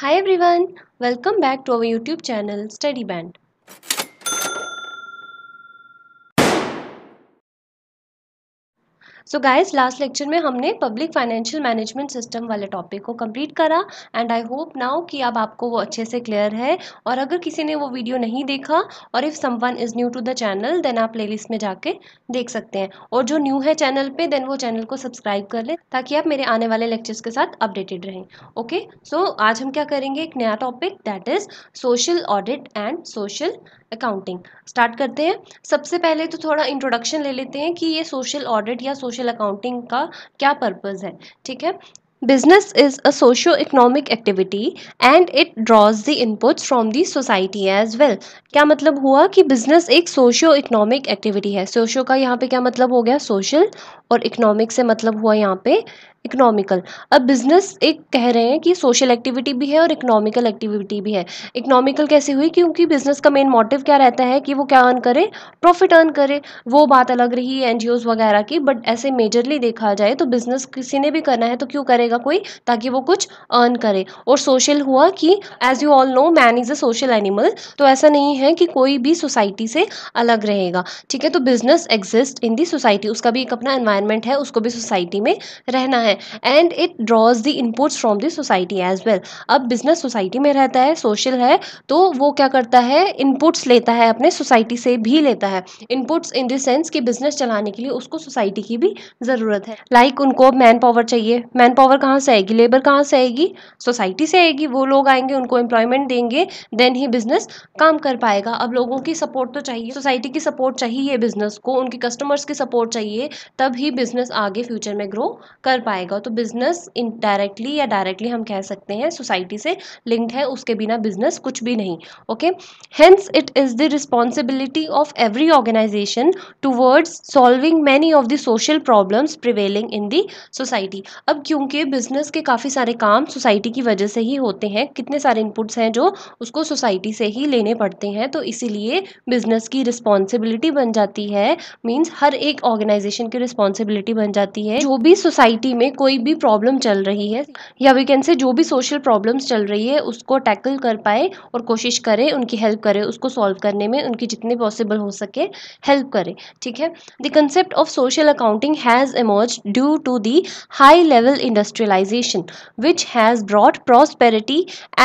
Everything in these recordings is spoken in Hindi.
Hi everyone, welcome back to our YouTube channel StudyBand. So guys last lecture में हमने पब्लिक फाइनेंशियल मैनेजमेंट सिस्टम वाले टॉपिक को कंप्लीट करा एंड आई होप नाउ कि अब आपको वो अच्छे से क्लियर है और अगर किसी ने वो वीडियो नहीं देखा और if one is new to the channel then आप लिस्ट में जाके देख सकते हैं और जो न्यू है चैनल पर देन वो चैनल को सब्सक्राइब कर लें ताकि आप मेरे आने वाले लेक्चर्स के साथ अपडेटेड रहें ओके सो आज हम क्या करेंगे एक नया topic that is social audit and social accounting start करते हैं सबसे पहले तो थोड़ा इंट्रोडक्शन ले लेते हैं कि ये सोशल ऑडिट या सोशल अकाउंटिंग का क्या पर्पज़ है ठीक है business is a socio economic activity and it draws the inputs from the society as well क्या मतलब हुआ कि बिजनेस एक सोशो इकोनॉमिक एक्टिविटी है सोशो का यहाँ पे क्या मतलब हो गया सोशल और इकोनॉमिक से मतलब हुआ यहाँ पे इकनॉमिकल अब बिजनेस एक कह रहे हैं कि सोशल एक्टिविटी भी है और इकोनॉमिकल एक्टिविटी भी है इकनॉमिकल कैसे हुई क्योंकि बिजनेस का मेन मोटिव क्या रहता है कि वो क्या अर्न करे प्रॉफिट अर्न करे वो बात अलग रही है एन वगैरह की बट ऐसे मेजरली देखा जाए तो बिजनेस किसी ने भी करना है तो क्यों करेगा कोई ताकि वो कुछ अर्न करे और सोशल हुआ कि as you all know man is a social animal तो ऐसा नहीं है कि कोई भी सोसाइटी से अलग रहेगा ठीक है तो business exist in the society उसका भी एक अपना एनवायरमेंट है उसको भी सोसाइटी में रहना है है and it draws the inputs from the society as well अब बिजनेस सोसाइटी में रहता है सोशल है तो वो क्या करता है इनपुट्स लेता है अपने सोसाइटी से भी लेता है इनपुट्स इन देंस कि बिजनेस चलाने के लिए उसको सोसाइटी की भी ज़रूरत है लाइक like उनको मैन पावर चाहिए मैन पावर कहाँ से आएगी लेबर कहाँ से आएगी सोसाइटी से आएगी वो लोग आएंगे उनको एम्प्लॉयमेंट देंगे देन ही बिजनेस काम कर पाएगा अब लोगों की सपोर्ट तो चाहिए सोसाइटी की सपोर्ट चाहिए बिजनेस को उनके कस्टमर्स की सपोर्ट चाहिए तब ही बिजनेस आगे फ्यूचर में ग्रो कर पाएगा आएगा तो बिजनेस इनडायरेक्टली या डायरेक्टली हम कह सकते हैं सोसाइटी से लिंक्ड है उसके बिना बिजनेस कुछ भी नहीं okay hence it is the responsibility of every organisation towards solving many of the social problems prevailing in the society अब क्योंकि बिजनेस के काफ़ी सारे काम सोसाइटी की वजह से ही होते हैं कितने सारे इनपुट्स हैं जो उसको सोसाइटी से ही लेने पड़ते हैं तो इसीलिए बिजनेस की रिस्पॉन्सिबिलिटी बन जाती है मीन्स हर एक ऑर्गेनाइजेशन की रिस्पॉन्सिबिलिटी बन जाती है जो भी सोसाइटी में में कोई भी प्रॉब्लम चल रही है या वी कैन से जो भी सोशल प्रॉब्लम्स चल रही है उसको टैकल कर पाए और कोशिश करें उनकी हेल्प करें उसको सॉल्व करने में उनकी जितने पॉसिबल हो सके हेल्प करें ठीक है the concept of social accounting has emerge due to the high level industrialisation which has broad prosperity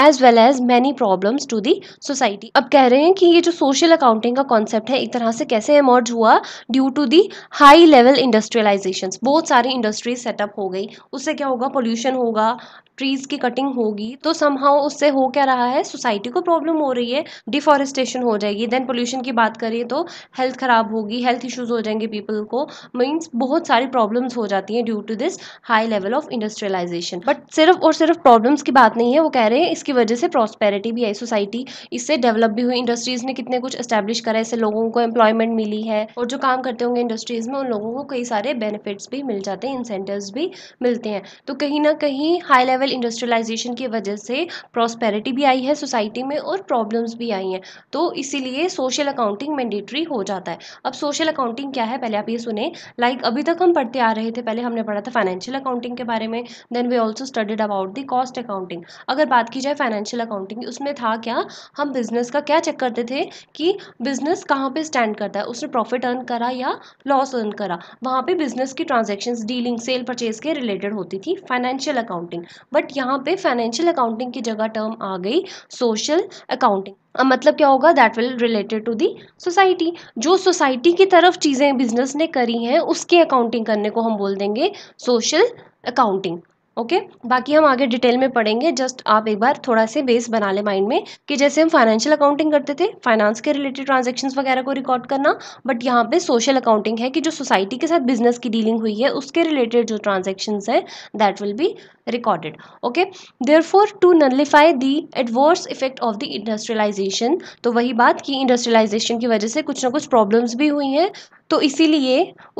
as well as many problems to the society अब कह रहे हैं कि ये जो सोशल अकाउंटिंग का कॉन्सेप्ट है एक तरह से कैसे इमर्ज हुआ due to the high level industrialisation बहुत सारी इंडस्ट्रीज सेटअप हो गई उससे क्या होगा पोल्यूशन होगा ट्रीज़ की कटिंग होगी तो समहाउ उससे हो क्या रहा है सोसाइटी को प्रॉब्लम हो रही है डिफॉरेस्टेशन हो जाएगी देन पोल्यूशन की बात करें तो हेल्थ ख़राब होगी हेल्थ इश्यूज हो जाएंगे पीपल को मीन्स बहुत सारी प्रॉब्लम्स हो जाती हैं due to this high level of industrialisation but सिर्फ और सिर्फ प्रॉब्लम्स की बात नहीं है वो कह रहे हैं इसकी वजह से प्रॉस्पेरिटी भी आई सोसाइटी इससे डेवलप भी हुई इंडस्ट्रीज़ ने कितने कुछ इस्टेब्लिश करा है इससे लोगों को एम्प्लॉयमेंट मिली है और जो काम करते होंगे इंडस्ट्रीज़ में उन लोगों को कई सारे बेनिफिट्स भी मिल जाते हैं इंसेंटिव भी मिलते हैं तो कहीं ना कहीं हाई लेवल इंडस्ट्रियलाइजेशन की वजह से प्रॉस्पेरिटी भी आई है सोसाइटी में और प्रॉब्लम्स भी आई हैं तो इसीलिए सोशल अकाउंटिंग मैंडेटरी हो जाता है अब सोशल अकाउंटिंग क्या है पहले आप ये सुने लाइक like, अभी तक हम पढ़ते आ रहे थे पहले हमने पढ़ा था फाइनेंशियल अकाउंटिंग के बारे में then we also studied about the cost accounting अगर बात की जाए फाइनेंशियल अकाउंटिंग उसमें था क्या हम बिजनेस का क्या चेक करते थे कि बिजनेस कहाँ पे स्टैंड करता है उसने प्रॉफिट अर्न करा या लॉस अर्न करा वहाँ पे बिजनेस की ट्रांजेक्शन डीलिंग सेल परचेज के रिलेटेड होती थी फाइनेंशियल अकाउंटिंग बट यहाँ पे फाइनेंशियल अकाउंटिंग की जगह टर्म आ गई सोशल अकाउंटिंग मतलब क्या होगा that will related to the society जो सोसाइटी की तरफ चीज़ें बिजनेस ने करी हैं उसकी अकाउंटिंग करने को हम बोल देंगे सोशल अकाउंटिंग ओके बाकी हम आगे डिटेल में पढ़ेंगे जस्ट आप एक बार थोड़ा से बेस बना लें माइंड में कि जैसे हम फाइनेंशियल अकाउंटिंग करते थे फाइनेंस के रिलेटेड ट्रांजेक्शन वगैरह को रिकॉर्ड करना बट यहाँ पे सोशल अकाउंटिंग है कि जो सोसाइटी के साथ बिजनेस की डीलिंग हुई है उसके रिलेटेड जो ट्रांजेक्शन है that will be recorded okay therefore to nullify the adverse effect of the industrialisation तो वही बात कि इंडस्ट्रियलाइजेशन की वजह से कुछ ना कुछ प्रॉब्लम्स भी हुई हैं तो इसीलिए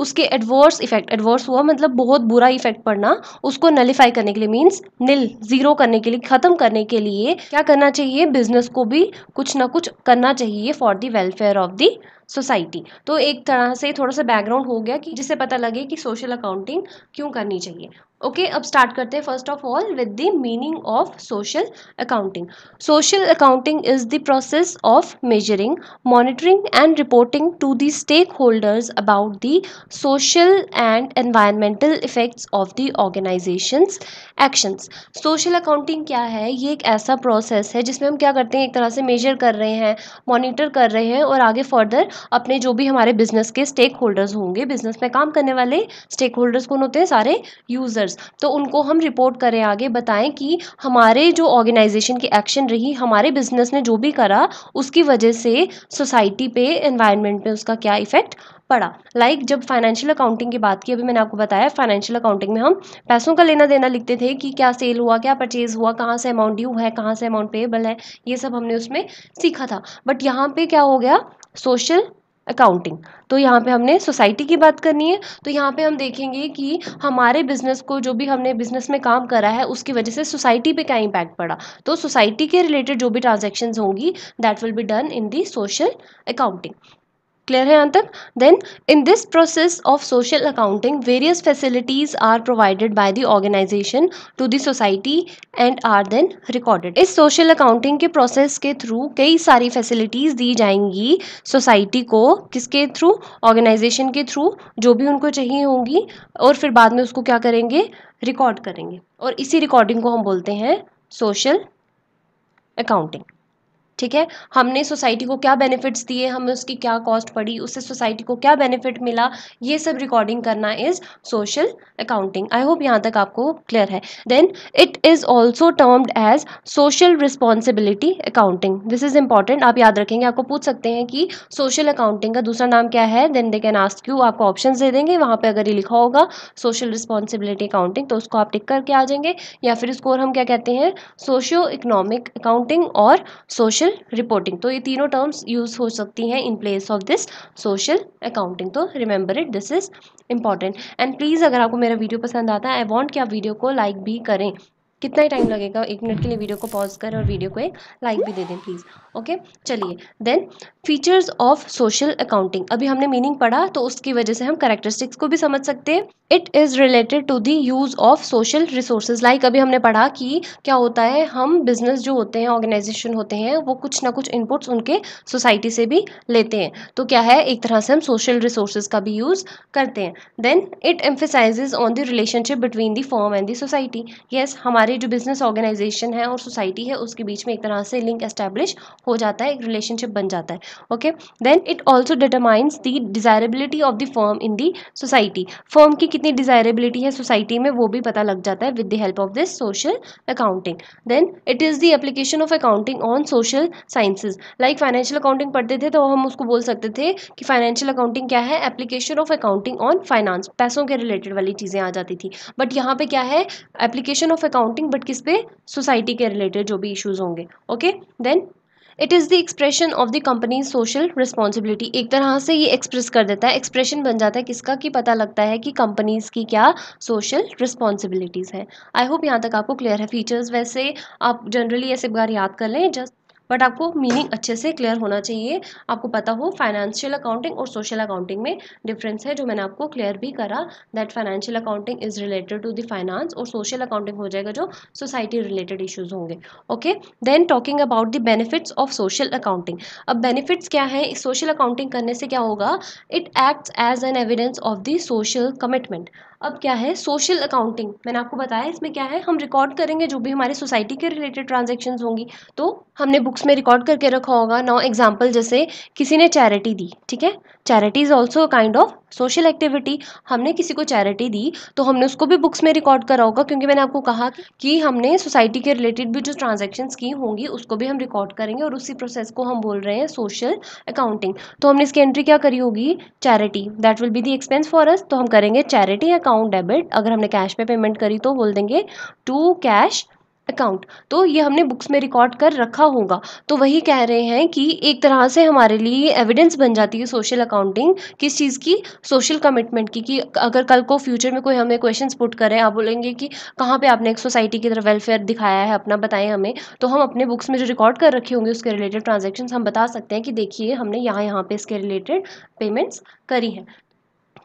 उसके एडवर्स इफेक्ट एडवर्स हुआ मतलब बहुत बुरा इफेक्ट पड़ना उसको नलीफाई करने के लिए मीन्स निल ज़ीरो करने के लिए ख़त्म करने के लिए क्या करना चाहिए बिजनेस को भी कुछ ना कुछ करना चाहिए for the welfare of the society तो एक तरह से थोड़ा सा बैकग्राउंड हो गया कि जिससे पता लगे कि सोशल अकाउंटिंग क्यों करनी चाहिए ओके okay, अब स्टार्ट करते हैं first of all with the meaning of social accounting social accounting is the process of measuring monitoring and reporting to the stakeholders about the social and environmental effects of the organisations actions social accounting क्या है ये एक ऐसा प्रोसेस है जिसमें हम क्या करते हैं एक तरह से मेजर कर रहे हैं मॉनिटर कर रहे हैं और आगे फर्दर अपने जो भी हमारे बिजनेस के स्टेक होल्डर्स होंगे बिजनेस में काम करने वाले स्टेक होल्डर्स कौन होते हैं सारे यूज़र्स तो उनको हम रिपोर्ट करें आगे बताएं कि हमारे जो ऑर्गेनाइजेशन की एक्शन रही हमारे बिजनेस ने जो भी करा उसकी वजह से सोसाइटी पे इन्वायरमेंट पे उसका क्या इफेक्ट पढ़ा लाइक like जब फाइनेंशियल अकाउंटिंग की बात की अभी मैंने आपको बताया फाइनेंशियल अकाउंटिंग में हम पैसों का लेना देना लिखते थे कि क्या सेल हुआ क्या परचेज हुआ कहाँ से अमाउंट ड्यू है कहाँ से अमाउंट पेएबल है ये सब हमने उसमें सीखा था बट यहाँ पे क्या हो गया सोशल अकाउंटिंग तो यहाँ पे हमने सोसाइटी की बात करनी है तो यहाँ पे हम देखेंगे कि हमारे बिजनेस को जो भी हमने बिजनेस में काम करा है उसकी वजह से सोसाइटी पे क्या इम्पैक्ट पड़ा तो सोसाइटी के रिलेटेड जो भी ट्रांजेक्शन्स होंगी that will be done in the social accounting clear है यहाँ तक then in this process of social accounting various facilities are provided by the organisation to the society and are then recorded इस सोशल अकाउंटिंग के प्रोसेस के थ्रू कई सारी फैसिलिटीज दी जाएंगी सोसाइटी को किसके थ्रू ऑर्गेनाइजेशन के थ्रू जो भी उनको चाहिए होंगी और फिर बाद में उसको क्या करेंगे रिकॉर्ड करेंगे और इसी रिकॉर्डिंग को हम बोलते हैं सोशल अकाउंटिंग ठीक है हमने सोसाइटी को क्या बेनिफिट्स दिए हमें उसकी क्या कॉस्ट पड़ी उससे सोसाइटी को क्या बेनिफिट मिला ये सब रिकॉर्डिंग करना is social accounting I hope यहाँ तक आपको क्लियर है then it is also termed as social responsibility accounting this is important आप याद रखेंगे आपको पूछ सकते हैं कि सोशल अकाउंटिंग का दूसरा नाम क्या है then they can ask you आपको ऑप्शन दे देंगे वहाँ पर अगर ये लिखा होगा सोशल रिस्पॉन्सिबिलिटी अकाउंटिंग तो उसको आप टिक करके आ जाएंगे या फिर इसको और हम क्या कहते हैं सोशियो इकोनॉमिक अकाउंटिंग और सोशल फाइनेंशियल रिपोर्टिंग तो ये तीनों टर्म्स यूज़ हो सकती हैं in place of this social accounting तो remember it this is important and please अगर आपको मेरा वीडियो पसंद आता है आई वॉन्ट कि आप वीडियो को लाइक भी करें कितना ही टाइम लगेगा एक मिनट के लिए वीडियो को पॉज करें और वीडियो को एक लाइक भी दे दें प्लीज़ ओके चलिए then features of social accounting अभी हमने मीनिंग पढ़ा तो उसकी वजह से हम करेक्टरिस्टिक्स को भी समझ सकते हैं it is related to the use of social resources like अभी हमने पढ़ा कि क्या होता है हम बिजनेस जो होते हैं ऑर्गेनाइजेशन होते हैं वो कुछ ना कुछ इनपुट्स उनके सोसाइटी से भी लेते हैं तो क्या है एक तरह से हम सोशल रिसोर्सेज का भी यूज़ करते हैं then it emphasises on the relationship between the firm and the society yes हमारे जो बिजनेस ऑर्गेनाइजेशन है और सोसाइटी है उसके बीच में एक तरह से लिंक एस्टैब्लिश हो जाता है एक रिलेशनशिप बन जाता है okay then it also determines the desirability of the firm in the society firm की कितनी डिज़ायरेबिलिटी है सोसाइटी में वो भी पता लग जाता है with the help of this social accounting then it is the application of accounting on social sciences like financial accounting पढ़ते थे तो हम उसको बोल सकते थे कि फाइनेंशियल अकाउंटिंग क्या है application of accounting on finance पैसों के रिलेटेड वाली चीज़ें आ जाती थी बट यहाँ पे क्या है एप्लीकेशन ऑफ अकाउंटिंग बट किस पे सोसाइटी के रिलेटेड जो भी इश्यूज होंगे okay then it is the expression of the company social responsibility एक तरह से ये एक्सप्रेस कर देता है एक्सप्रेशन बन जाता है किसका कि पता लगता है कि कंपनीज़ की क्या सोशल रिस्पॉन्सिबिलिटीज़ हैं आई होप यहाँ तक आपको क्लियर है फीचर्स वैसे आप जनरली ऐसे बार याद कर लें जस्ट बट आपको मीनिंग अच्छे से क्लियर होना चाहिए आपको पता हो फाइनेंशियल अकाउंटिंग और सोशल अकाउंटिंग में डिफरेंस है जो मैंने आपको क्लियर भी करा that financial accounting is related to the finance और सोशल अकाउंटिंग हो जाएगा जो सोसाइटी रिलेटेड इशूज़ होंगे okay then talking about the benefits of social accounting अब बेनिफिट्स क्या है सोशल अकाउंटिंग करने से क्या होगा it acts as an evidence of the social commitment अब क्या है सोशल अकाउंटिंग मैंने आपको बताया इसमें क्या है हम रिकॉर्ड करेंगे जो भी हमारे सोसाइटी के रिलेटेड ट्रांजेक्शन होंगी तो हमने बुक्स में रिकॉर्ड करके रखा होगा नाउ एग्जाम्पल जैसे किसी ने चैरिटी दी ठीक है charity is also a kind of social activity हमने किसी को चैरिटी दी तो हमने उसको भी बुक्स में रिकॉर्ड करा होगा क्योंकि मैंने आपको कहा कि हमने सोसाइटी के रिलेटेड भी जो ट्रांजेक्शन की होंगी उसको भी हम रिकॉर्ड करेंगे और उसी प्रोसेस को हम बोल रहे हैं सोशल अकाउंटिंग तो हमने इसकी एंट्री क्या करी होगी charity that will be the expense for us तो हम करेंगे चैरिटी अकाउंट अकाउंट डेबिट अगर हमने कैश पे पेमेंट करी तो बोल देंगे टू कैश अकाउंट तो ये हमने बुक्स में रिकॉर्ड कर रखा होगा तो वही कह रहे हैं कि एक तरह से हमारे लिए एविडेंस बन जाती है सोशल अकाउंटिंग किस चीज़ की सोशल कमिटमेंट की कि अगर कल को फ्यूचर में कोई हमें क्वेश्चन पुट करें आप बोलेंगे कि कहाँ पे आपने एक सोसाइटी की तरफ वेलफेयर दिखाया है अपना बताएं हमें तो हम अपने बुक्स में जो रिकॉर्ड कर रखे होंगे उसके रिलेटेड ट्रांजेक्शन हम बता सकते हैं कि देखिए हमने यहाँ यहाँ पे इसके रिलेटेड पेमेंट्स करी है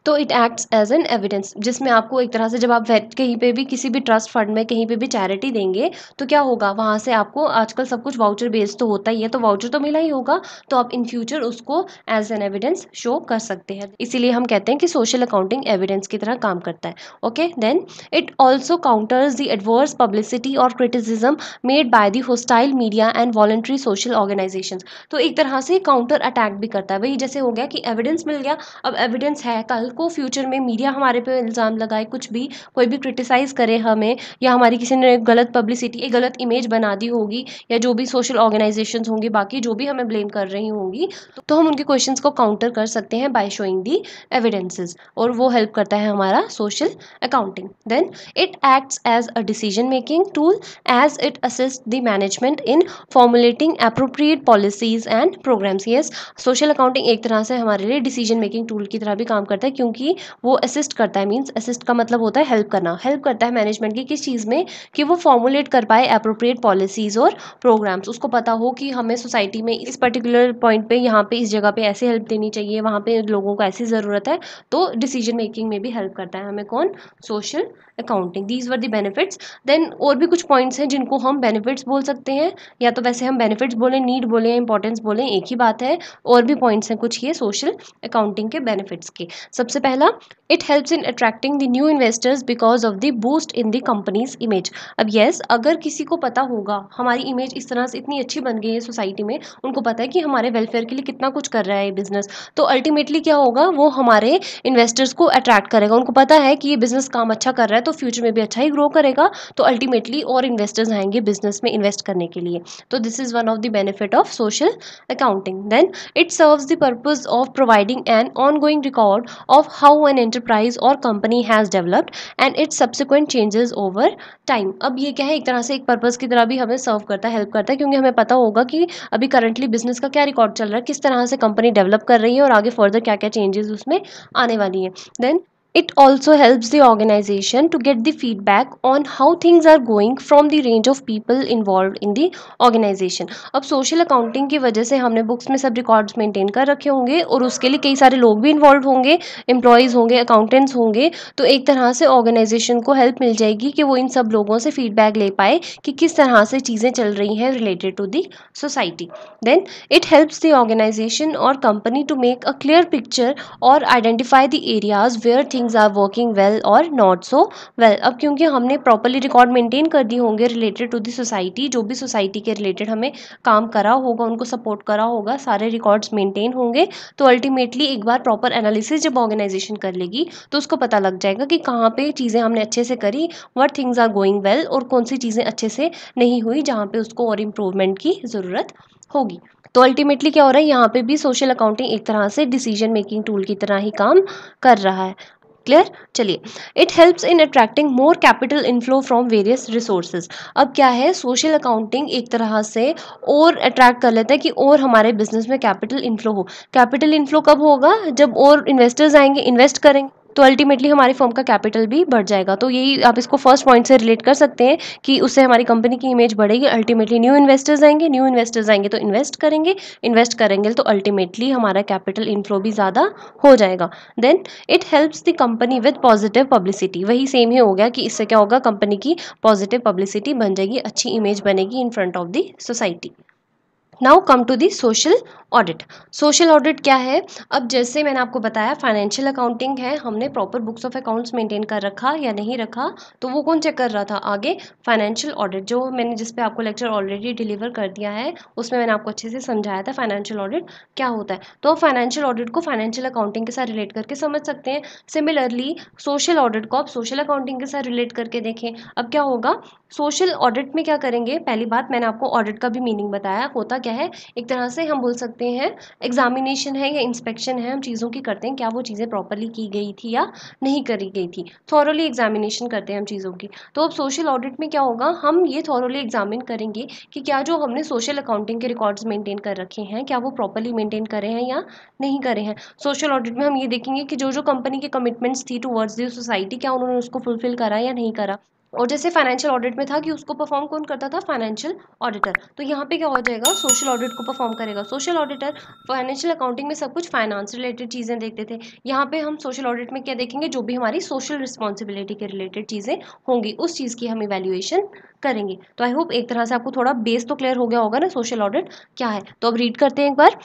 तो it acts as an evidence जिसमें आपको एक तरह से जब आप कहीं पे भी किसी भी ट्रस्ट फंड में कहीं पे भी चैरिटी देंगे तो क्या होगा वहाँ से आपको आजकल सब कुछ वाउचर बेस्ड तो होता ही है तो वाउचर तो मिला ही होगा तो आप इन फ्यूचर उसको एज एन एविडेंस शो कर सकते हैं इसीलिए हम कहते हैं कि सोशल अकाउंटिंग एविडेंस की तरह काम करता है okay then it also counters the adverse publicity और criticism made by the hostile media and voluntary social organisation तो एक तरह से काउंटर अटैक भी करता है वही जैसे हो गया कि एविडेंस मिल गया अब एविडेंस है का कल को फ्यूचर में मीडिया हमारे पे इल्ज़ाम लगाए कुछ भी कोई भी क्रिटिसाइज़ करे हमें या हमारी किसी ने गलत पब्लिसिटी एक गलत इमेज बना दी होगी या जो भी सोशल ऑर्गेनाइजेशन होंगे बाकी जो भी हमें ब्लेम कर रही होंगी तो हम उनके क्वेश्चन को काउंटर कर सकते हैं बाई शोइंग दी एविडेंसेज और वो हेल्प करता है हमारा social accounting then it acts as a decision making tool as it assist the management in formulating appropriate policies and programmes yes social accounting एक तरह से हमारे लिए डिसीजन मेकिंग टूल की तरह भी काम करता है है क्योंकि वो असिस्ट करता है मीन्स असिस्ट का मतलब होता है हेल्प करना हेल्प करता है मैनेजमेंट की किस चीज़ में कि वो फॉर्मुलेट कर पाए अप्रोप्रिएट पॉलिसीज़ और प्रोग्राम्स उसको पता हो कि हमें सोसाइटी में इस पर्टिकुलर पॉइंट पे यहाँ पे इस जगह पे ऐसी हेल्प देनी चाहिए वहाँ पे लोगों को ऐसी ज़रूरत है तो डिसीजन मेकिंग में भी हेल्प करता है हमें कौन social accounting these were the benefits then और भी कुछ पॉइंट्स हैं जिनको हम बेनिफिट्स बोल सकते हैं या तो वैसे हम बेनिफिट्स बोलें नीड बोलें इंपॉर्टेंस बोलें एक ही बात है और भी पॉइंट्स हैं कुछ ये सोशल अकाउंटिंग के बेनिफिट्स के सबसे पहला it helps in attracting the new investors because of the boost in the company's image अब येस yes, अगर किसी को पता होगा हमारी इमेज इस तरह से इतनी अच्छी बन गई है सोसाइटी में उनको पता है कि हमारे वेलफेयर के लिए कितना कुछ कर रहा है ये बिज़नेस तो अल्टीमेटली क्या होगा वो हमारे इन्वेस्टर्स को अट्रैक्ट करेगा उनको पता है कि ये बिज़नेस काम अच्छा कर रहा है तो तो फ्यूचर में भी अच्छा ही ग्रो करेगा तो अल्टीमेटली और इन्वेस्टर्स आएंगे बिजनेस में इन्वेस्ट करने के लिए तो this is one of the benefit of social accounting then it serves the purpose of providing an ongoing record of how an enterprise और company has developed and its subsequent changes over time अब ये क्या है एक तरह से एक पर्पज़ की तरह भी हमें सर्व करता है हेल्प करता है क्योंकि हमें पता होगा कि अभी करंटली बिजनेस का क्या रिकॉर्ड चल रहा है किस तरह से कंपनी डेवलप कर रही है और आगे फर्दर क्या क्या चेंजेस उसमें आने वाली है then it also helps the organisation to get the feedback on how things are going from the range of people involve in the organization. अब सोशल अकाउंटिंग की वजह से हमने बुक्स में सब रिकॉर्ड्स मेंटेन कर रखे होंगे और उसके लिए कई सारे लोग भी इन्वॉल्व होंगे एम्प्लॉयज़ होंगे अकाउंटेंट्स होंगे तो एक तरह से ऑर्गेनाइजेशन को हेल्प मिल जाएगी कि वो इन सब लोगों से फीडबैक ले पाए कि किस तरह से चीज़ें चल रही हैं related to the society then it helps the organisation और company to make a clear picture और identify the areas where thing things are working well और नॉट सो वेल अब क्योंकि हमने प्रॉपरली रिकॉर्ड मेंटेन कर दिए होंगे रिलेटेड टू दी सोसाइटी जो भी सोसाइटी के रिलेटेड हमें काम करा होगा उनको सपोर्ट करा होगा सारे रिकॉर्ड्स मेंटेन होंगे तो अल्टीमेटली एक बार प्रॉपर एनालिसिस जब ऑर्गेनाइजेशन कर लेगी तो उसको पता लग जाएगा कि कहाँ पे चीज़ें हमने अच्छे से करी what things are going well और कौन सी चीज़ें अच्छे से नहीं हुई जहाँ पे उसको और इम्प्रूवमेंट की ज़रूरत होगी तो अल्टीमेटली क्या हो रहा है यहाँ पे भी सोशल अकाउंटिंग एक तरह से डिसीजन मेकिंग टूल की तरह ही काम कर रहा है क्लियर चलिए it helps in attracting more capital inflow from various resources अब क्या है सोशल अकाउंटिंग एक तरह से और अट्रैक्ट कर लेता है कि और हमारे बिजनेस में कैपिटल इनफ्लो हो कैपिटल इनफ्लो कब होगा जब और इन्वेस्टर्स आएंगे इन्वेस्ट करेंगे तो अल्टीमेटली हमारी फर्म का कैपिटल भी बढ़ जाएगा तो यही आप इसको फर्स्ट पॉइंट से रिलेट कर सकते हैं कि उससे हमारी कंपनी की इमेज बढ़ेगी अल्टीमेटली न्यू इन्वेस्टर्स आएंगे न्यू इन्वेस्टर्स आएंगे तो इन्वेस्ट करेंगे इन्वेस्ट करेंगे तो अल्टीमेटली हमारा कैपिटल इनफ्लो भी ज़्यादा हो जाएगा then it helps the company with positive publicity वही सेम ही हो गया कि इससे क्या होगा कंपनी की पॉजिटिव पब्लिसिटी बन जाएगी अच्छी इमेज बनेगी in front of the society now come to the social audit social audit क्या है अब जैसे मैंने आपको बताया फाइनेंशियल अकाउंटिंग है हमने proper books of accounts maintain कर रखा या नहीं रखा तो वो कौन चेक कर रहा था आगे फाइनेंशियल ऑडिट जो मैंने जिस पे आपको लेक्चर ऑलरेडी डिलीवर कर दिया है उसमें मैंने आपको अच्छे से समझाया था फाइनेंशियल ऑडिट क्या होता है तो आप फाइनेंशियल ऑडिट को फाइनेंशियल अकाउंटिंग के साथ रिलेट करके समझ सकते हैं सिमिलरली सोशल ऑडिट को आप सोशल अकाउंटिंग के साथ रिलेट करके देखें अब क्या होगा सोशल ऑडिट में क्या करेंगे पहली बात मैंने आपको ऑडिट का भी मीनिंग बताया होता क्या क्या है एक तरह से हम बोल सकते हैं एग्जामिनेशन है या इंस्पेक्शन है हम चीज़ों की करते हैं क्या वो चीज़ें प्रॉपरली की गई थी या नहीं करी गई थी थॉरली एग्जामिनेशन करते हैं हम चीज़ों की तो अब सोशल ऑडिट में क्या होगा हम ये थॉरली एग्जामिन करेंगे कि क्या जो हमने सोशल अकाउंटिंग के रिकॉर्ड्स मेंटेन कर रखे हैं क्या वो प्रॉपरली मेंटेन करे हैं या नहीं करे हैं सोशल ऑडिट में हम ये देखेंगे कि जो जो कंपनी के कमिटमेंट्स थी टूवर्ड्स दी सोसाइटी क्या उन्होंने उसको फुलफिल करा या नहीं करा और जैसे फाइनेंशियल ऑडिट में था कि उसको परफॉर्म कौन करता था फाइनेंशियल ऑडिटर तो यहाँ पे क्या हो जाएगा सोशल ऑडिट को परफॉर्म करेगा सोशल ऑडिटर फाइनेंशियल अकाउंटिंग में सब कुछ फाइनेंस रिलेटेड चीज़ें देखते थे यहाँ पे हम सोशल ऑडिट में क्या देखेंगे जो भी हमारी सोशल रिस्पॉन्सिबिलिटी के रिलेटेड चीज़ें होंगी उस चीज़ की हम इवेल्यूएशन करेंगे तो आई होप एक तरह से आपको थोड़ा बेस तो क्लियर हो गया होगा ना सोशल ऑडिट क्या है तो अब रीड करते हैं एक बार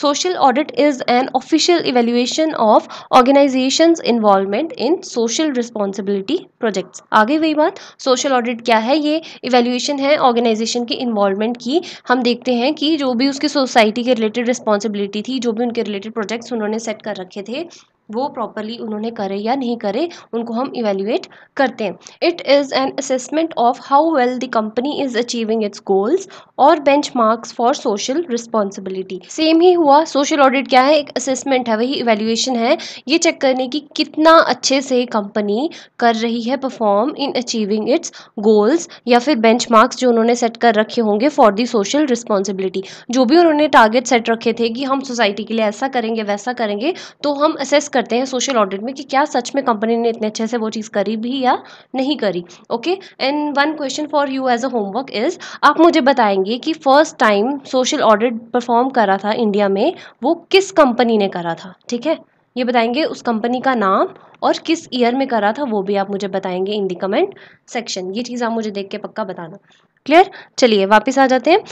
social audit is an official evaluation of organisation involvement in social responsibility projects आगे वही बात सोशल ऑडिट क्या है ये इवेल्युएशन है ऑर्गेनाइजेशन की इन्वॉल्वमेंट की हम देखते हैं कि जो भी उसकी सोसाइटी के रिलेटेड रिस्पॉन्सिबिलिटी थी जो भी उनके रिलेटेड प्रोजेक्ट्स उन्होंने सेट कर रखे थे वो प्रॉपरली उन्होंने करे या नहीं करे उनको हम इवेल्यूएट करते हैं it is an assessment of how well the company is achieving its goals और benchmarks for social responsibility same ही हुआ सोशल ऑडिट क्या है एक असेसमेंट है वही इवेल्यूएशन है ये चेक करने की कितना अच्छे से कंपनी कर रही है perform in achieving its goals या फिर बेंच जो उन्होंने सेट कर रखे होंगे फॉर दी सोशल रिस्पॉन्सिबिलिटी जो भी उन्होंने टारगेट सेट रखे थे कि हम सोसाइटी के लिए ऐसा करेंगे वैसा करेंगे तो हम असेस कर करते हैं सोशल ऑडिट में कि क्या सच में कंपनी ने इतने अच्छे से वो चीज़ करी भी या नहीं करी okay and one question for you as a homework is आप मुझे बताएंगे कि first time social audit perform करा था इंडिया में वो किस कंपनी ने करा था ठीक है ये बताएंगे उस कंपनी का नाम और किस ईयर में करा था वो भी आप मुझे बताएंगे इन दी कमेंट सेक्शन ये चीज़ आप मुझे देख के पक्का बताना क्लियर चलिए वापस आ जाते हैं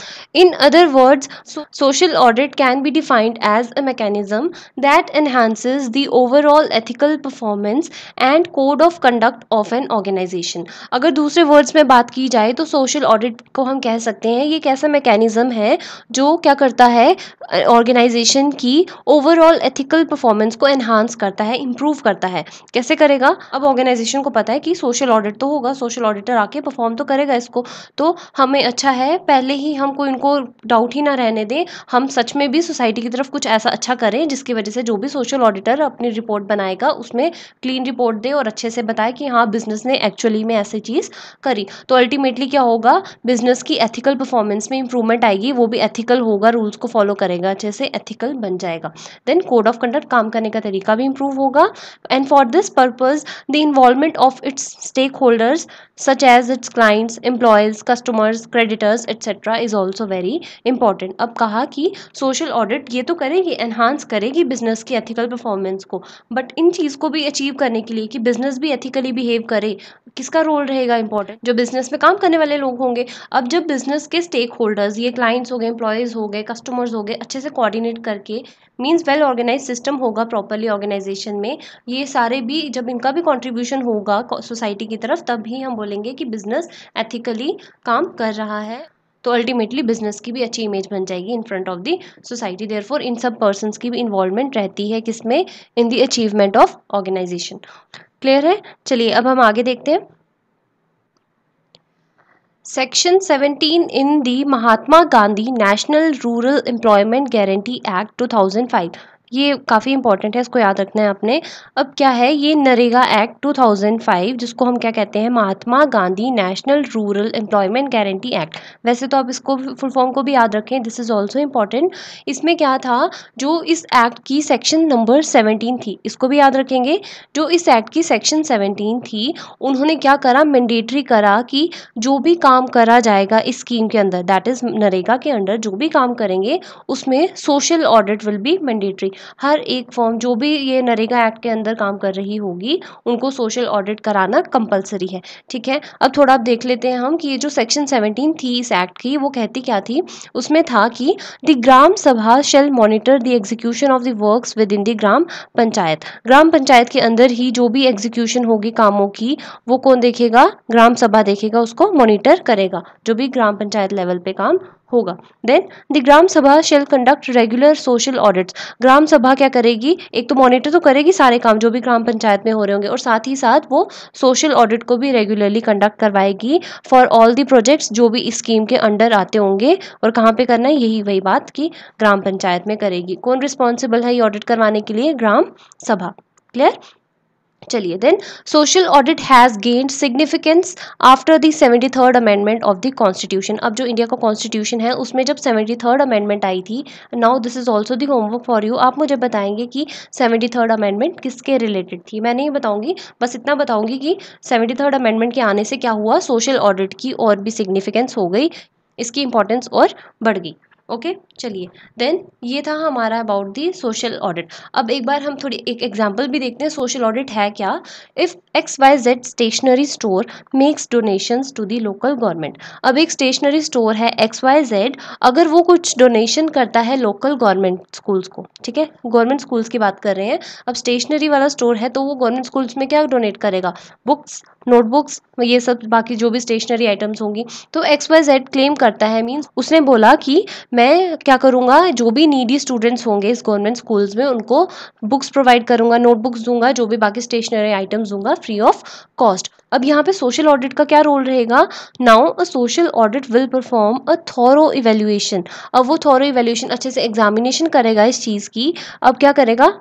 in other words social audit can be defined as a mechanism that enhances the overall ethical performance and code of conduct of an organisation अगर दूसरे वर्ड्स में बात की जाए तो सोशल ऑडिट को हम कह सकते हैं ये एक ऐसा मैकेनिज्म है जो क्या करता है ऑर्गेनाइजेशन की ओवरऑल एथिकल परफॉर्मेंस को एनहांस करता है इम्प्रूव करता है कैसे करेगा अब ऑर्गेनाइजेशन को पता है कि सोशल ऑडिट तो होगा सोशल ऑडिटर आके परफॉर्म तो करेगा इसको तो हमें अच्छा है पहले ही हम कोई इनको डाउट ही ना रहने दें हम सच में भी सोसाइटी की तरफ कुछ ऐसा अच्छा करें जिसकी वजह से जो भी सोशल ऑडिटर अपनी रिपोर्ट बनाएगा उसमें क्लीन रिपोर्ट दे और अच्छे से बताए कि हाँ बिजनेस ने एक्चुअली में ऐसी चीज़ करी तो अल्टीमेटली क्या होगा बिजनेस की एथिकल परफॉर्मेंस में इंप्रूवमेंट आएगी वो भी एथिकल होगा रूल्स को फॉलो करेगा अच्छे से एथिकल बन जाएगा देन कोड ऑफ कंडक्ट काम करने का तरीका भी इंप्रूव होगा and for this purpose the involvement of its stakeholders such as its clients employees customer customers creditors etcetera is also very important अब कहा कि सोशल ऑडिट ये तो करेगी एनहांस करेगी बिजनेस की एथिकल परफॉर्मेंस को बट इन चीज़ को भी अचीव करने के लिए कि बिजनेस भी एथिकली बिहेव करे किसका रोल रहेगा इंपॉर्टेंट जो बिजनेस में काम करने वाले लोग होंगे अब जब बिजनेस के स्टेक होल्डर्स ये क्लाइंट्स हो गए एम्प्लॉयज़ हो गए कस्टमर्स हो गए अच्छे से कोऑर्डिनेट करके मीन्स वेल ऑर्गेनाइज सिस्टम होगा प्रॉपरली ऑर्गेनाइजेशन में ये सारे भी जब इनका भी कॉन्ट्रीब्यूशन होगा सोसाइटी की तरफ तब ही हम बोलेंगे कि बिजनेस एथिकली काम काम कर रहा है तो अल्टीमेटली बिजनेस की भी अच्छी इमेज बन जाएगी in front of the society therefore इन सब पर्सन की भी इन्वॉल्वमेंट रहती है किसमें in the achievement of organisation clear है चलिए अब हम आगे देखते हैं section 17 in the Mahatma Gandhi national rural employment guarantee act 2005 ये काफ़ी इंपॉर्टेंट है इसको याद रखना है आपने अब क्या है ये नरेगा एक्ट 2005 जिसको हम क्या कहते हैं Mahatma Gandhi national rural employment guarantee act वैसे तो आप इसको फुल फॉर्म को भी याद रखें दिस इज़ ऑल्सो इम्पॉर्टेंट इसमें क्या था जो इस एक्ट की सेक्शन नंबर सेवनटीन थी इसको भी याद रखेंगे जो इस एक्ट की सेक्शन सेवनटीन थी उन्होंने क्या करा मैंडेटरी करा कि जो भी काम करा जाएगा इस स्कीम के अंदर दैट इज़ नरेगा के अंडर जो भी काम करेंगे उसमें social audit will be mandatory हर एक फॉर्म जो भी ये नरेगा एक्ट के अंदर काम कर रही होगी उनको सोशल ऑडिट कराना कंपलसरी है ठीक है अब थोड़ा आप देख लेते हैं हम कि ये जो सेक्शन सेवनटीन थी इस एक्ट की वो कहती क्या थी उसमें था कि the Gram Sabha shall monitor the execution of the work within the Gram Panchayat Gram Panchayat के अंदर ही जो भी एग्जीक्यूशन होगी कामों की वो कौन देखेगा ग्राम सभा देखेगा उसको मॉनिटर करेगा जो भी ग्राम पंचायत लेवल पे काम होगा then the Gram Sabha shall conduct regular social audits Gram Sabha क्या करेगी एक तो मॉनिटर तो करेगी सारे काम जो भी ग्राम पंचायत में हो रहे होंगे और साथ ही साथ वो सोशल ऑडिट को भी रेगुलरली कंडक्ट करवाएगी फॉर ऑल दी प्रोजेक्ट्स जो भी स्कीम के अंडर आते होंगे और कहाँ पे करना है यही वही बात कि ग्राम पंचायत में करेगी कौन रिस्पॉन्सिबल है ये ऑडिट करवाने के लिए ग्राम सभा क्लियर चलिए then social audit has gained significance after the seventy third amendment of the constitution अब जो इंडिया का कॉन्स्टिट्यूशन है उसमें जब सेवेंटी थर्ड अमेंडमेंट आई थी now this is also the homework for you आप मुझे बताएंगे कि सेवेंटी थर्ड अमेंडमेंट किसके रिलेटेड थी मैं नहीं बताऊंगी बस इतना बताऊंगी कि सेवेंटी थर्ड अमेंडमेंट के आने से क्या हुआ सोशल ऑडिट की और भी सिग्निफिकेंस हो गई इसकी इंपॉर्टेंस और बढ़ गई ओके चलिए देन ये था हमारा अबाउट दी सोशल ऑडिट अब एक बार हम थोड़ी एक एग्जांपल भी देखते हैं सोशल ऑडिट है क्या if X Y Z stationery store makes donations to the local government अब एक स्टेशनरी स्टोर है एक्स वाई जेड अगर वो कुछ डोनेशन करता है लोकल गवर्नमेंट स्कूल्स को ठीक है गवर्नमेंट स्कूल्स की बात कर रहे हैं अब स्टेशनरी वाला स्टोर है तो वो गवर्नमेंट स्कूल्स में क्या डोनेट करेगा बुक्स नोटबुक्स ये सब बाकी जो भी स्टेशनरी आइटम्स होंगी तो एक्स वाई जेड क्लेम करता है मीन्स उसने बोला कि मैं मैं क्या करूँगा जो भी नीडी स्टूडेंट्स होंगे इस गवर्नमेंट स्कूल्स में उनको बुक्स प्रोवाइड करूँगा नोटबुक्स दूंगा जो भी बाकी स्टेशनरी आइटम्स दूंगा फ्री ऑफ कॉस्ट अब यहाँ पे सोशल ऑडिट का क्या रोल रहेगा now a social audit will perform a thorough evaluation अब वो थॉरो इवेल्युएशन अच्छे से एग्जामिनेशन करेगा इस चीज़ की अब क्या करेगा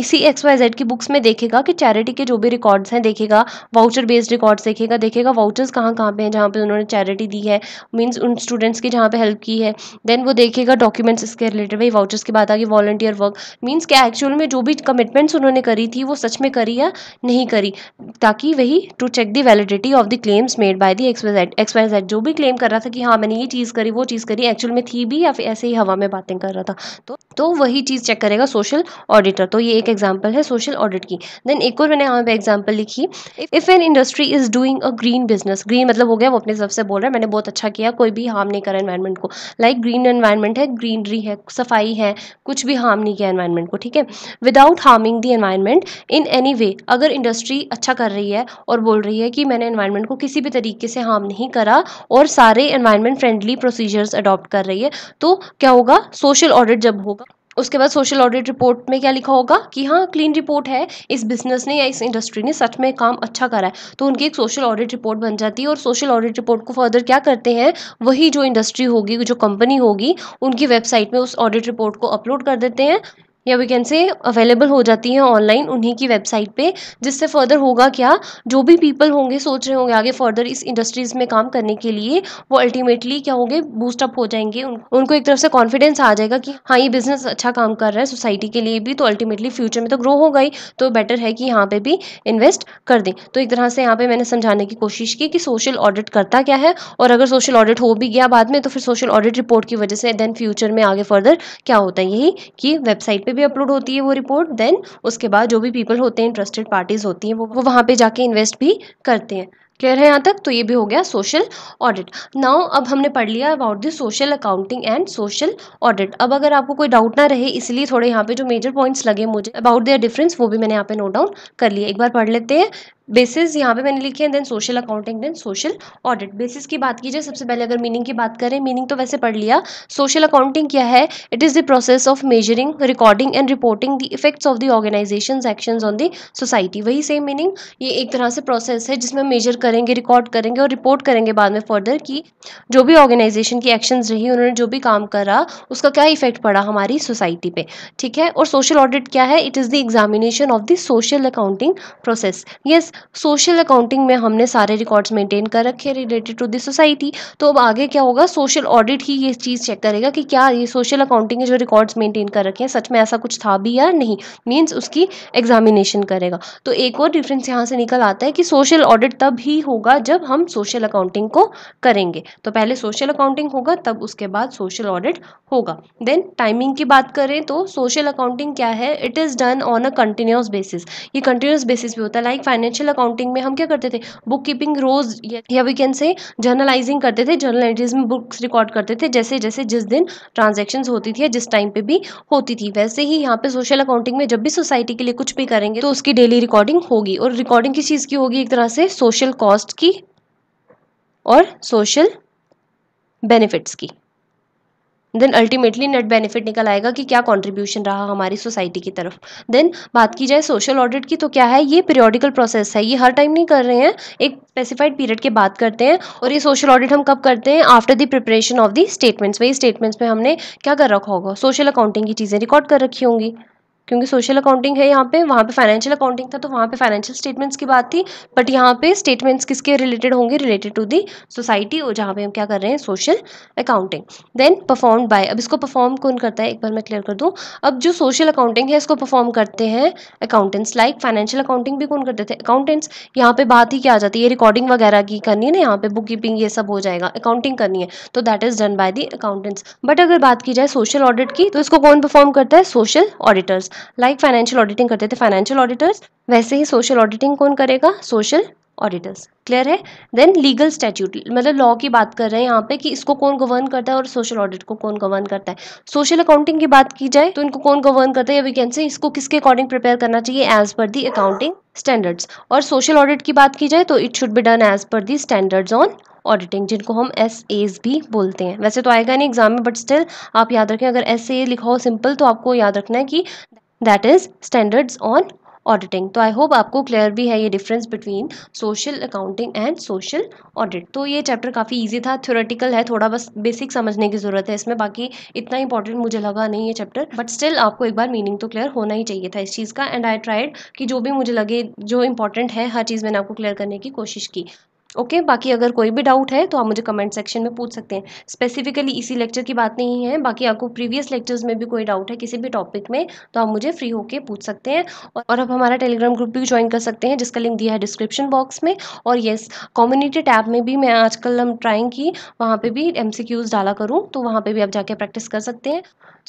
इसी एक्स वाई जेड की बुक्स में देखेगा कि चैरिटी के जो भी रिकॉर्ड्स हैं देखेगा वाउचर बेस्ड रिकॉर्ड्स देखेगा देखेगा वाउचर्स कहाँ कहाँ पे हैं जहाँ पे उन्होंने चैरिटी दी है मीन्स उन स्टूडेंट्स की जहाँ पे हेल्प की है देन वो देखेगा डॉक्यूमेंट्स इसके रिलेटेड भाई वाउचर्स की बात आ गई वॉलंटियर वर्क मीन्स क्या एक्चुअल में जो भी कमिटमेंट्स उन्होंने करी थी वो सच में करी या नहीं करी ताकि वही to check the validity of the claims made by the XYZ XYZ जो भी क्लेम कर रहा था कि हाँ मैंने ये चीज़ करी वो चीज़ करी एक्चुअल में थी भी या फिर ऐसे ही हवा में बातें कर रहा था तो तो वही चीज़ चेक करेगा सोशल ऑडिटर तो ये एक एग्जाम्पल है सोशल ऑडिट की देन एक और मैंने यहाँ पे एग्जाम्पल लिखी if an industry is doing a green business green मतलब हो गया वो अपने तरफ से बोल रहा है मैंने बहुत अच्छा किया कोई भी हार्म नहीं करा एनवायरमेंट को लाइक like, ग्रीन एनवायरमेंट है ग्रीनरी है सफाई है कुछ भी हार्म नहीं किया एनवायरमेंट को ठीक है without harming the environment in any way अगर इंडस्ट्री अच्छा कर रही है और बोल रही है है कि मैंने इन्वायरमेंट को किसी भी तरीके से हार्म नहीं करा और सारे इन्वायरमेंट फ्रेंडली प्रोसीजर्स अडॉप्ट कर रही है तो क्या होगा सोशल ऑडिट जब होगा उसके बाद सोशल ऑडिट रिपोर्ट में क्या लिखा होगा कि हाँ क्लीन रिपोर्ट है इस बिजनेस ने या इस इंडस्ट्री ने सच में काम अच्छा करा है तो उनकी एक सोशल ऑडिट रिपोर्ट बन जाती है और सोशल ऑडिट रिपोर्ट को फर्दर क्या करते हैं वही जो इंडस्ट्री होगी जो कंपनी होगी उनकी वेबसाइट में उस ऑडिट रिपोर्ट को अपलोड कर देते हैं या वी कैन से अवेलेबल हो जाती हैं ऑनलाइन उन्हीं की वेबसाइट पे जिससे फर्दर होगा क्या जो भी पीपल होंगे सोच रहे होंगे आगे फर्दर इस इंडस्ट्रीज़ में काम करने के लिए वो अल्टीमेटली क्या होंगे बूस्टअप हो जाएंगे उन, उनको एक तरफ से कॉन्फिडेंस आ जाएगा कि हाँ ये बिज़नेस अच्छा काम कर रहा है सोसाइटी के लिए भी तो अल्टीमेटली फ्यूचर में तो ग्रो होगा ही तो बेटर है कि यहाँ पर भी इन्वेस्ट कर दें तो एक तरह से यहाँ पर मैंने समझाने की कोशिश की कि सोशल ऑडिट करता क्या है और अगर सोशल ऑडिट हो भी गया बाद में तो फिर सोशल ऑडिट रिपोर्ट की वजह से देन फ्यूचर में आगे फर्दर क्या होता है यही कि वेबसाइट पर भी अपलोड होती है वो रिपोर्ट देन उसके बाद जो भी पीपल होते हैं इंटरेस्टेड पार्टीज़ होती हैं वो वो वहाँ पर जाके इन्वेस्ट भी करते हैं क्लियर है यहाँ तक तो ये भी हो गया सोशल ऑडिट नाउ अब हमने पढ़ लिया about the social accounting and social audit अब अगर आपको कोई डाउट ना रहे इसलिए थोड़े यहाँ पे जो मेजर पॉइंट्स लगे मुझे अबाउट देयर डिफरेंस वो भी मैंने यहाँ पे नोट डाउन कर लिया एक बार पढ़ लेते हैं बेसिस यहाँ पे मैंने लिखे हैं then social accounting then social audit basis की बात की जाए सबसे पहले अगर मीनिंग की बात करें मीनिंग तो वैसे पढ़ लिया सोशल अकाउंटिंग क्या है it is the process of measuring recording and reporting the effects of the organisation action on the society वही सेम मीनिंग ये एक तरह से प्रोसेस है जिसमें मेजर करेंगे रिकॉर्ड करेंगे और रिपोर्ट करेंगे बाद में फर्दर की जो भी ऑर्गेनाइजेशन की एक्शन रही उन्होंने जो भी काम करा उसका क्या इफेक्ट पड़ा हमारी सोसाइटी पे ठीक है और सोशल ऑडिट क्या है it is the examination of the social accounting process yes social accounting में हमने सारे रिकॉर्ड्स मेंटेन कर रखे रिलेटेड टू दिस सोसाइटी तो अब आगे क्या होगा सोशल ऑडिट ही ये चीज़ चेक करेगा कि क्या ये सोशल अकाउंटिंग के जो रिकॉर्ड्स मेंटेन कर रखे हैं सच में ऐसा कुछ था भी या नहीं मीन्स उसकी एग्जामिनेशन करेगा तो एक और डिफरेंस यहाँ से निकल आता है कि सोशल ऑडिट तब ही होगा जब हम सोशल अकाउंटिंग को करेंगे तो पहले सोशल अकाउंटिंग होगा तब उसके बाद सोशल ऑडिट होगा देन टाइमिंग की बात करें तो सोशल अकाउंटिंग क्या है it is done on a continuous basis ये कंटिन्यूस बेसिस पे होता है लाइक फाइनेंशियल फाइनेंशियल अकाउंटिंग में हम क्या करते थे बुक कीपिंग रोज या वी कैन से जर्नलाइजिंग करते थे जर्नल एंट्रीज में बुक्स रिकॉर्ड करते थे जैसे जैसे जिस दिन ट्रांजेक्शन होती थी जिस टाइम पे भी होती थी वैसे ही यहाँ पे सोशल अकाउंटिंग में जब भी सोसाइटी के लिए कुछ भी करेंगे तो उसकी डेली रिकॉर्डिंग होगी और रिकॉर्डिंग किस चीज़ की होगी एक तरह से सोशल कॉस्ट की और सोशल बेनिफिट्स की देन अल्टीमेटली नेट बेनिफिट निकल आएगा कि क्या कंट्रीब्यूशन रहा हमारी सोसाइटी की तरफ देन बात की जाए सोशल ऑडिट की तो क्या है ये पीरियोडिकल प्रोसेस है ये हर टाइम नहीं कर रहे हैं एक स्पेसिफाइड पीरियड के बाद करते हैं और ये सोशल ऑडिट हम कब करते हैं after the preparation of the statements वही स्टेटमेंट्स में हमने क्या कर रखा होगा सोशल अकाउंटिंग की चीज़ें रिकॉर्ड कर रखी होंगी क्योंकि सोशल अकाउंटिंग है यहाँ पे वहाँ पे फाइनेंशियल अकाउंटिंग था तो वहाँ पे फाइनेंशियल स्टेटमेंट्स की बात थी बट यहाँ पे स्टेटमेंट्स किसके रिलेटेड होंगे रिलेटेड टू दी सोसाइटी और जहाँ पे हम क्या कर रहे हैं social accounting then perform by अब इसको परफॉर्म कौन करता है एक बार मैं क्लियर कर दूँ अब जो सोशल अकाउंटिंग है इसको परफॉर्म करते हैं अकाउंटेंट्स लाइक फाइनेंशियल अकाउंटिंग भी कौन करते थे अकाउंटेंट्स यहाँ पे बात ही क्या आ जाती है रिकॉर्डिंग वगैरह की करनी है ना यहाँ पे बुक कीपिंग ये सब हो जाएगा अकाउंटिंग करनी है तो that is done by the accountants but अगर बात की जाए सोशल ऑडिट की तो इसको कौन परफॉर्म करता है social auditors like financial auditing करते थे फाइनेंशियल ऑडिटर्स वैसे ही सोशल ऑडिटिंग कौन करेगा सोशल ऑडिटर्स क्लियर है देन लीगल स्टैट्यूट मतलब लॉ की बात कर रहे हैं यहाँ पे कि इसको कौन गवर्न करता है और सोशल ऑडिट को कौन गवर्न करता है सोशल अकाउंटिंग की बात की जाए तो इनको कौन गवर्न करता है या वी कैन से इसको किसके अकॉर्डिंग प्रिपेयर करना चाहिए as per the accounting standards और सोशल ऑडिट की बात की जाए तो it should be done as per the standards on auditing जिनको हम एस एज भी बोलते हैं वैसे तो आएगा नहीं एग्जाम में बट स्टिल आप याद रखें अगर एस ए लिखा हो सिंपल तो आपको याद रखना है कि that is standards on auditing तो आई होप आपको क्लियर भी है ये difference between social accounting and social audit तो ये चैप्टर काफ़ी ईजी था थ्योरेटिकल है थोड़ा बस बेसिक समझने की ज़रूरत है इसमें बाकी इतना इंपॉर्टेंट मुझे लगा नहीं ये चैप्टर बट स्टिल आपको एक बार मीनिंग तो क्लियर होना ही चाहिए था इस चीज़ का एंड आई ट्राइड कि जो भी मुझे लगे जो इंपॉर्टेंट है हर चीज़ मैंने आपको क्लियर करने की कोशिश की ओके okay, बाकी अगर कोई भी डाउट है तो आप मुझे कमेंट सेक्शन में पूछ सकते हैं स्पेसिफिकली इसी लेक्चर की बात नहीं है बाकी आपको प्रीवियस लेक्चर्स में भी कोई डाउट है किसी भी टॉपिक में तो आप मुझे फ्री होके पूछ सकते हैं और आप हमारा टेलीग्राम ग्रुप भी ज्वाइन कर सकते हैं जिसका लिंक दिया है डिस्क्रिप्शन बॉक्स में और येस कम्युनिटी टैब में भी मैं आजकल हम ट्राइंग की वहाँ पर भी एम डाला करूँ तो वहाँ पर भी आप जाके प्रैक्टिस कर सकते हैं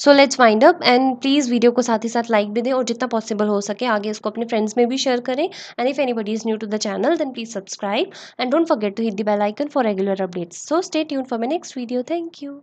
so let's wind up and please video को साथ ही साथ लाइक भी दें और जितना पॉसिबल हो सके आगे इसको अपने फ्रेंड्स में भी शेयर करें and if anybody is new to the channel then please subscribe and don't forget to hit the bell icon for regular updates so stay tune for my next video thank you